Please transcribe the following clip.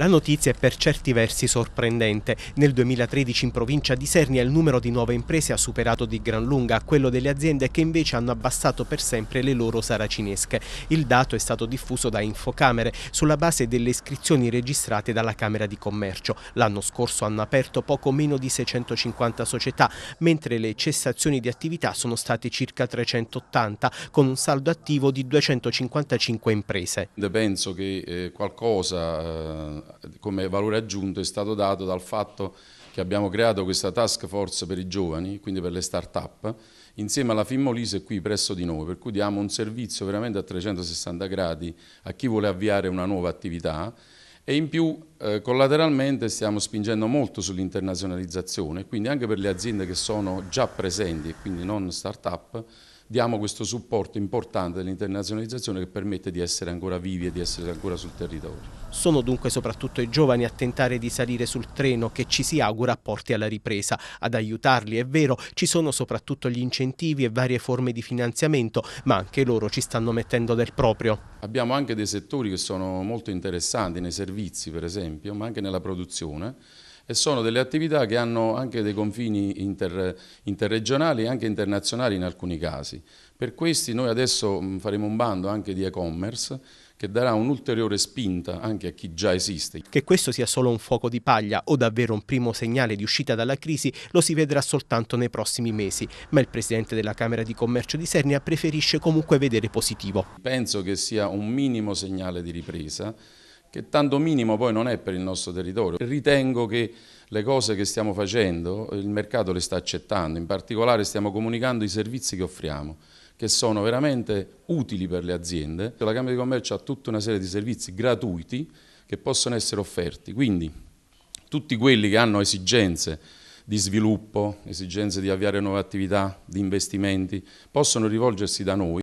La notizia è per certi versi sorprendente. Nel 2013 in provincia di Sernia il numero di nuove imprese ha superato di gran lunga quello delle aziende che invece hanno abbassato per sempre le loro saracinesche. Il dato è stato diffuso da Infocamere sulla base delle iscrizioni registrate dalla Camera di Commercio. L'anno scorso hanno aperto poco meno di 650 società, mentre le cessazioni di attività sono state circa 380, con un saldo attivo di 255 imprese. Penso che eh, qualcosa eh, come valore aggiunto è stato dato dal fatto che abbiamo creato questa task force per i giovani, quindi per le start-up, insieme alla Fimmolise qui presso di noi, per cui diamo un servizio veramente a 360 gradi a chi vuole avviare una nuova attività e in più eh, collateralmente stiamo spingendo molto sull'internazionalizzazione, quindi anche per le aziende che sono già presenti e quindi non start-up, diamo questo supporto importante dell'internazionalizzazione che permette di essere ancora vivi e di essere ancora sul territorio. Sono dunque soprattutto i giovani a tentare di salire sul treno che ci si augura porti alla ripresa. Ad aiutarli è vero, ci sono soprattutto gli incentivi e varie forme di finanziamento, ma anche loro ci stanno mettendo del proprio. Abbiamo anche dei settori che sono molto interessanti nei servizi, per esempio esempio, ma anche nella produzione e sono delle attività che hanno anche dei confini inter, interregionali e anche internazionali in alcuni casi. Per questi noi adesso mm, faremo un bando anche di e-commerce che darà un'ulteriore spinta anche a chi già esiste. Che questo sia solo un fuoco di paglia o davvero un primo segnale di uscita dalla crisi lo si vedrà soltanto nei prossimi mesi, ma il presidente della Camera di Commercio di Sernia preferisce comunque vedere positivo. Penso che sia un minimo segnale di ripresa che tanto minimo poi non è per il nostro territorio. Ritengo che le cose che stiamo facendo il mercato le sta accettando, in particolare stiamo comunicando i servizi che offriamo che sono veramente utili per le aziende. La Camera di Commercio ha tutta una serie di servizi gratuiti che possono essere offerti, quindi tutti quelli che hanno esigenze di sviluppo, esigenze di avviare nuove attività, di investimenti, possono rivolgersi da noi.